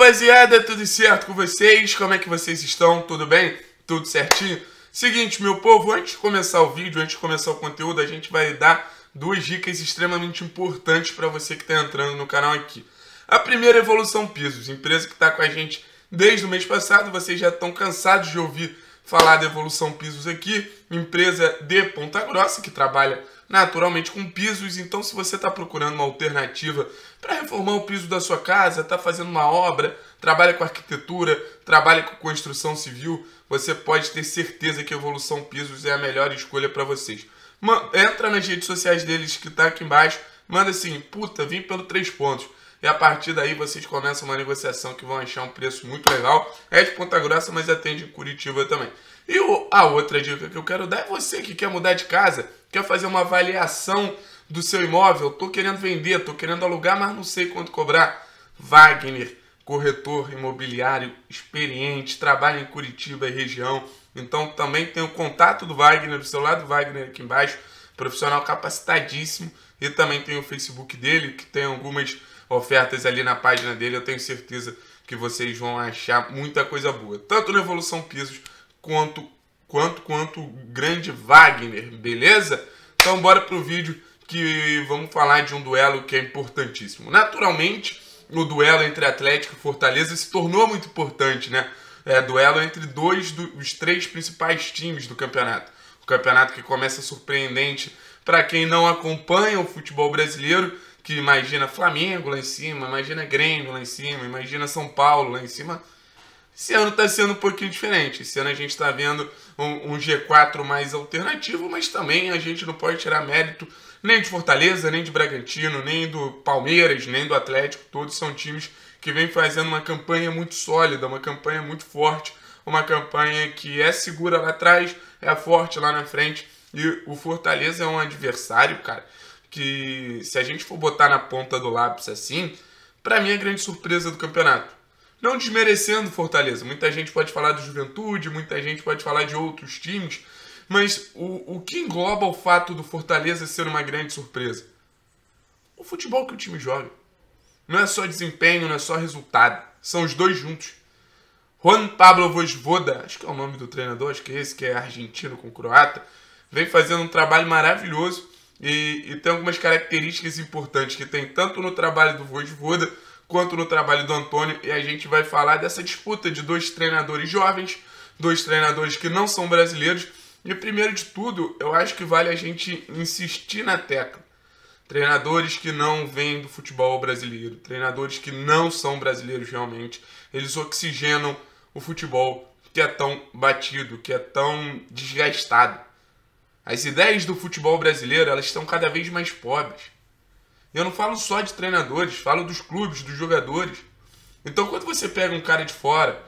rapaziada, tudo certo com vocês? Como é que vocês estão? Tudo bem? Tudo certinho? Seguinte, meu povo, antes de começar o vídeo, antes de começar o conteúdo, a gente vai dar duas dicas extremamente importantes para você que está entrando no canal aqui. A primeira é Evolução Pisos, empresa que está com a gente desde o mês passado, vocês já estão cansados de ouvir falar da Evolução Pisos aqui, empresa de Ponta Grossa que trabalha naturalmente com pisos. Então, se você está procurando uma alternativa para reformar o piso da sua casa, está fazendo uma obra, trabalha com arquitetura, trabalha com construção civil, você pode ter certeza que a Evolução Pisos é a melhor escolha para vocês. Man Entra nas redes sociais deles que está aqui embaixo, manda assim, puta, vim pelo três pontos e a partir daí vocês começam uma negociação que vão achar um preço muito legal. É de Ponta Grossa, mas atende Curitiba também. E a outra dica que eu quero dar é você que quer mudar de casa, quer fazer uma avaliação do seu imóvel. Tô querendo vender, tô querendo alugar, mas não sei quanto cobrar. Wagner, corretor imobiliário experiente, trabalha em Curitiba e região. Então também tem o contato do Wagner, do seu lado Wagner aqui embaixo, profissional capacitadíssimo. E também tem o Facebook dele, que tem algumas ofertas ali na página dele. Eu tenho certeza que vocês vão achar muita coisa boa, tanto na Evolução Pisos quanto quanto quanto grande Wagner, beleza? Então bora pro vídeo que vamos falar de um duelo que é importantíssimo. Naturalmente, o duelo entre Atlético e Fortaleza se tornou muito importante, né? É, duelo entre dois dos três principais times do campeonato. O campeonato que começa surpreendente para quem não acompanha o futebol brasileiro que imagina Flamengo lá em cima, imagina Grêmio lá em cima, imagina São Paulo lá em cima. Esse ano está sendo um pouquinho diferente. Esse ano a gente está vendo um, um, G4 mais alternativo, mas também a gente não pode tirar mérito nem de Fortaleza, nem de Bragantino, nem do Palmeiras, nem do Atlético. Todos são times que vêm fazendo uma campanha muito sólida, uma campanha muito forte, uma campanha que é segura lá atrás, é forte lá na frente. E o Fortaleza é um adversário, cara, que se a gente for botar na ponta do lápis assim, para mim é a grande surpresa do campeonato. Não desmerecendo Fortaleza, muita gente pode falar do Juventude, muita gente pode falar de outros times, mas o, o que engloba o fato do Fortaleza ser uma grande surpresa? O futebol que o time joga. Não é só desempenho, não é só resultado, são os dois juntos. Juan Pablo Vojvoda, acho que é o nome do treinador, acho que é esse, que é argentino com croata, vem fazendo um trabalho maravilhoso e, e, tem algumas características importantes que tem tanto no trabalho do Vojvoda quanto no trabalho do Antônio. E a gente vai falar dessa disputa de dois treinadores jovens, dois treinadores que não são brasileiros. E primeiro de tudo, eu acho que vale a gente insistir na tecla. Treinadores que não vêm do futebol brasileiro, treinadores que não são brasileiros realmente, eles oxigenam o futebol que é tão batido, que é tão desgastado. As ideias do futebol brasileiro elas estão cada vez mais pobres. Eu não falo só de treinadores, falo dos clubes, dos jogadores. Então quando você pega um cara de fora,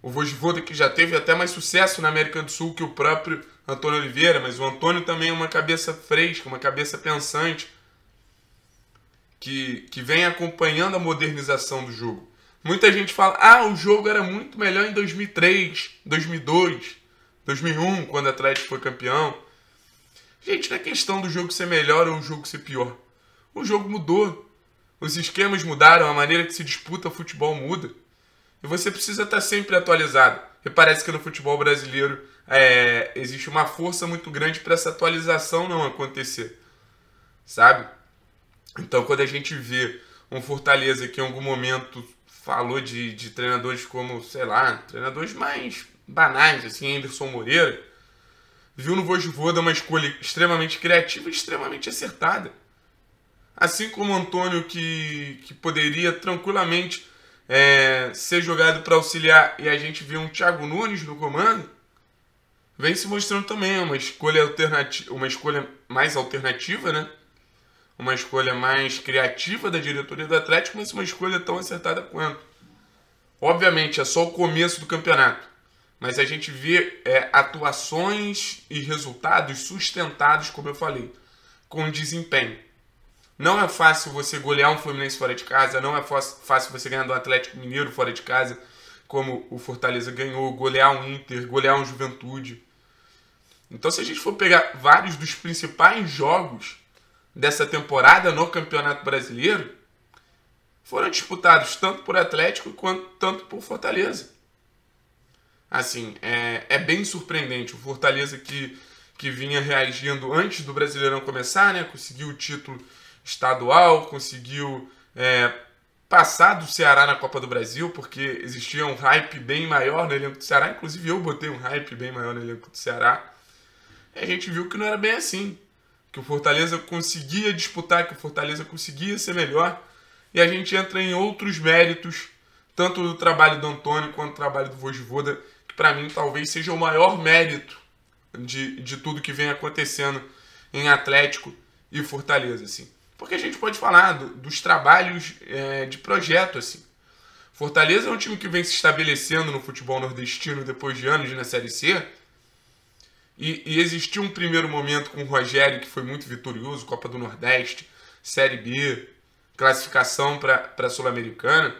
o Vojvoda que já teve até mais sucesso na América do Sul que o próprio Antônio Oliveira, mas o Antônio também é uma cabeça fresca, uma cabeça pensante, que, que vem acompanhando a modernização do jogo. Muita gente fala, ah, o jogo era muito melhor em 2003, 2002. 2001, quando o Atlético foi campeão. Gente, não é questão do jogo ser melhor ou o jogo ser pior. O jogo mudou. Os esquemas mudaram, a maneira que se disputa o futebol muda. E você precisa estar sempre atualizado. E parece que no futebol brasileiro é, existe uma força muito grande para essa atualização não acontecer. Sabe? Então, quando a gente vê um Fortaleza que em algum momento falou de, de treinadores como, sei lá, treinadores mais banais, assim, Anderson Moreira, viu no Vojvoda uma escolha extremamente criativa e extremamente acertada. Assim como Antônio, que, que poderia tranquilamente é, ser jogado para auxiliar e a gente viu um Thiago Nunes no comando, vem se mostrando também uma escolha alternativa, uma escolha mais alternativa, né? Uma escolha mais criativa da diretoria do Atlético, mas uma escolha tão acertada quanto. Obviamente, é só o começo do campeonato mas a gente vê é, atuações e resultados sustentados, como eu falei, com desempenho. Não é fácil você golear um Fluminense fora de casa, não é fácil você ganhar do Atlético Mineiro fora de casa, como o Fortaleza ganhou, golear um Inter, golear um Juventude. Então, se a gente for pegar vários dos principais jogos dessa temporada no Campeonato Brasileiro, foram disputados tanto por Atlético quanto tanto por Fortaleza. Assim, é, é bem surpreendente. O Fortaleza que, que vinha reagindo antes do Brasileirão começar, né? Conseguiu o título estadual, conseguiu é, passar do Ceará na Copa do Brasil, porque existia um hype bem maior no elenco do Ceará. Inclusive eu botei um hype bem maior no elenco do Ceará. E a gente viu que não era bem assim. Que o Fortaleza conseguia disputar, que o Fortaleza conseguia ser melhor. E a gente entra em outros méritos, tanto do trabalho do Antônio quanto do trabalho do Vojvoda, que para mim talvez seja o maior mérito de, de tudo que vem acontecendo em Atlético e Fortaleza, assim. Porque a gente pode falar do, dos trabalhos é, de projeto, assim. Fortaleza é um time que vem se estabelecendo no futebol nordestino depois de anos na Série C. E, e existiu um primeiro momento com o Rogério que foi muito vitorioso, Copa do Nordeste, Série B, classificação para a Sul-Americana.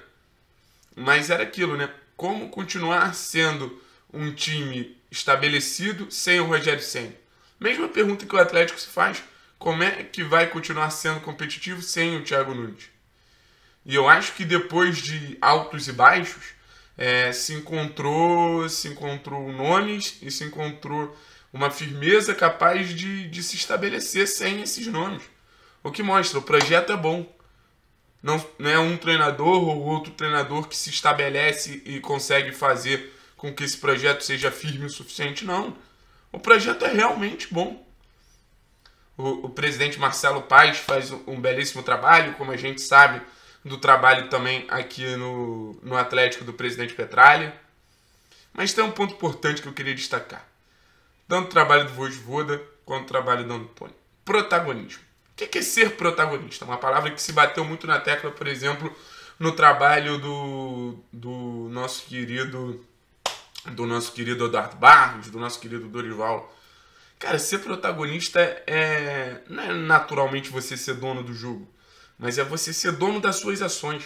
Mas era aquilo, né? como continuar sendo um time estabelecido sem o Rogério Senna? Mesma pergunta que o Atlético se faz, como é que vai continuar sendo competitivo sem o Thiago Nunes? E eu acho que depois de altos e baixos, é, se encontrou se encontrou nomes e se encontrou uma firmeza capaz de, de se estabelecer sem esses nomes. O que mostra, o projeto é bom, não, não é um treinador ou outro treinador que se estabelece e consegue fazer com que esse projeto seja firme o suficiente, não. O projeto é realmente bom. O, o presidente Marcelo Paes faz um belíssimo trabalho, como a gente sabe do trabalho também aqui no, no Atlético do presidente Petralha. Mas tem um ponto importante que eu queria destacar. Tanto o trabalho do Vojvoda quanto o trabalho do Antônio. Protagonismo. O que é ser protagonista? Uma palavra que se bateu muito na tecla, por exemplo, no trabalho do, do nosso querido do nosso querido Eduardo Barros, do nosso querido Dorival. Cara, ser protagonista é não é naturalmente você ser dono do jogo, mas é você ser dono das suas ações.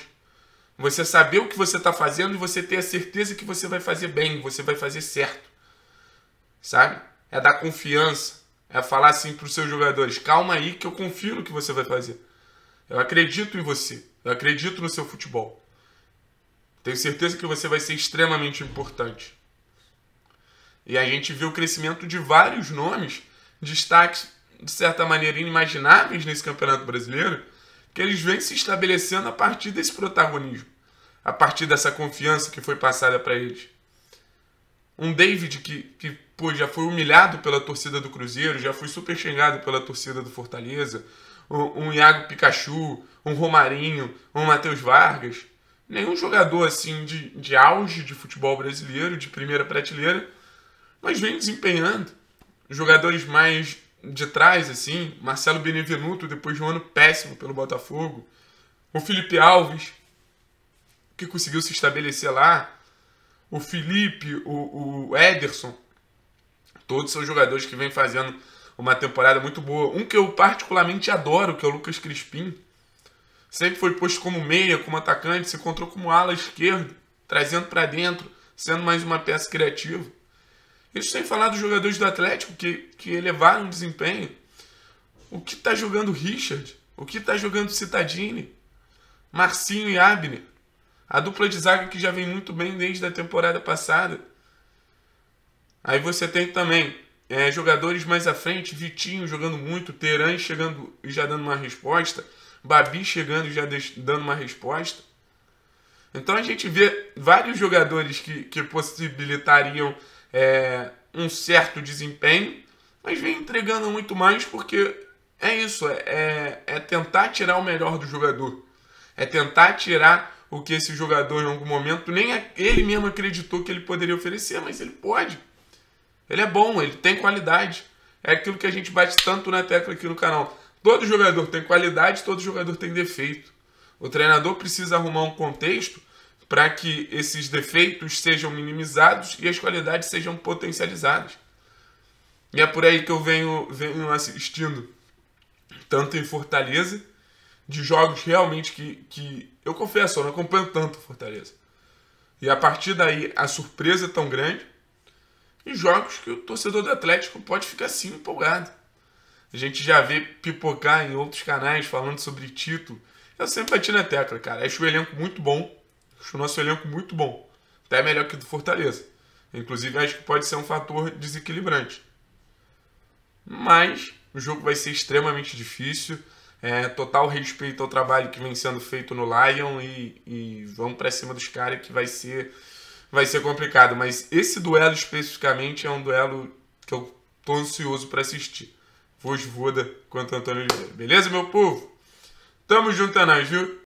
Você saber o que você está fazendo e você ter a certeza que você vai fazer bem, você vai fazer certo. Sabe? É dar confiança. É falar assim para os seus jogadores: calma aí, que eu confio no que você vai fazer. Eu acredito em você. Eu acredito no seu futebol. Tenho certeza que você vai ser extremamente importante. E a gente viu o crescimento de vários nomes, destaques de certa maneira inimagináveis nesse Campeonato Brasileiro, que eles vêm se estabelecendo a partir desse protagonismo, a partir dessa confiança que foi passada para eles. Um David que, que pô, já foi humilhado pela torcida do Cruzeiro, já foi super xingado pela torcida do Fortaleza. Um, um Iago Pikachu, um Romarinho, um Matheus Vargas. Nenhum jogador assim de, de auge de futebol brasileiro, de primeira prateleira, mas vem desempenhando. Jogadores mais de trás, assim, Marcelo Benevenuto, depois de um ano péssimo pelo Botafogo. O Felipe Alves, que conseguiu se estabelecer lá o Felipe, o, o Ederson. Todos são jogadores que vêm fazendo uma temporada muito boa. Um que eu particularmente adoro, que é o Lucas Crispim. Sempre foi posto como meia, como atacante, se encontrou como ala esquerda, trazendo para dentro, sendo mais uma peça criativa. Isso sem falar dos jogadores do Atlético que, que elevaram o desempenho. O que está jogando Richard? O que está jogando Citadini? Marcinho e Abner? A dupla de zaga que já vem muito bem desde a temporada passada. Aí você tem também é, jogadores mais à frente, Vitinho jogando muito, Teran chegando e já dando uma resposta, Babi chegando e já dando uma resposta. Então a gente vê vários jogadores que, que possibilitariam é, um certo desempenho, mas vem entregando muito mais porque é isso, é, é, é tentar tirar o melhor do jogador. É tentar tirar o que esse jogador em algum momento nem ele mesmo acreditou que ele poderia oferecer, mas ele pode. Ele é bom, ele tem qualidade. É aquilo que a gente bate tanto na tecla aqui no canal. Todo jogador tem qualidade, todo jogador tem defeito. O treinador precisa arrumar um contexto para que esses defeitos sejam minimizados e as qualidades sejam potencializadas. E é por aí que eu venho, venho assistindo, tanto em Fortaleza, de jogos realmente que, que eu confesso, eu não acompanho tanto o Fortaleza. E a partir daí, a surpresa é tão grande em jogos que o torcedor do Atlético pode ficar assim empolgado. A gente já vê pipocar em outros canais falando sobre título. Eu sempre bati na tecla, cara. Acho o elenco muito bom. Acho o nosso elenco muito bom. Até melhor que o do Fortaleza. Inclusive, acho que pode ser um fator desequilibrante. Mas o jogo vai ser extremamente difícil. É, total respeito ao trabalho que vem sendo feito no Lion e, e vamos para cima dos caras que vai ser vai ser complicado. Mas esse duelo especificamente é um duelo que eu tô ansioso para assistir. voda quanto Antônio Oliveira. Beleza, meu povo? Tamo junto, é nóis, viu?